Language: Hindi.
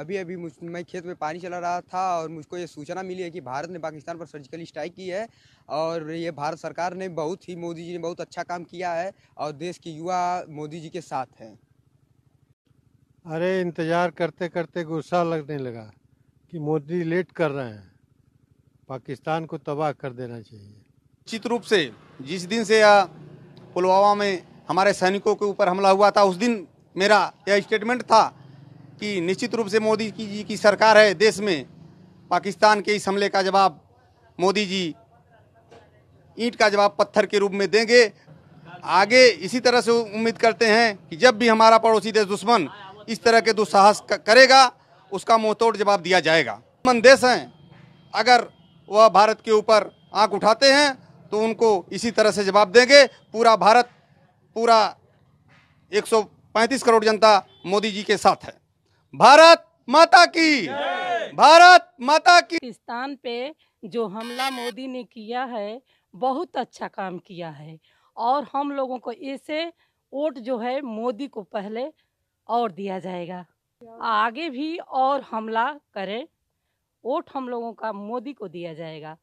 अभी अभी मुझ मैं खेत में पानी चला रहा था और मुझको ये सूचना मिली है कि भारत ने पाकिस्तान पर सर्जिकल स्ट्राइक की है और ये भारत सरकार ने बहुत ही मोदी जी ने बहुत अच्छा काम किया है और देश के युवा मोदी जी के साथ हैं अरे इंतज़ार करते करते गुस्सा लगने लगा कि मोदी लेट कर रहे हैं पाकिस्तान को तबाह कर देना चाहिए निश्चित रूप से जिस दिन से यह पुलवामा में हमारे सैनिकों के ऊपर हमला हुआ था उस दिन मेरा यह स्टेटमेंट था कि निश्चित रूप से मोदी की जी की सरकार है देश में पाकिस्तान के इस हमले का जवाब मोदी जी ईंट का जवाब पत्थर के रूप में देंगे आगे इसी तरह से उम्मीद करते हैं कि जब भी हमारा पड़ोसी देश दुश्मन इस तरह के दुस्साहस करेगा उसका मुंहतोड़ जवाब दिया जाएगा दुश्मन देश हैं अगर वह भारत के ऊपर आंख उठाते हैं तो उनको इसी तरह से जवाब देंगे पूरा भारत पूरा 135 करोड़ जनता मोदी जी के साथ है भारत माता की भारत माता की पाकिस्तान पे जो हमला मोदी ने किया है बहुत अच्छा काम किया है और हम लोगों को ऐसे वोट जो है मोदी को पहले और दिया जाएगा आगे भी और हमला करें वोट हम लोगों का मोदी को दिया जाएगा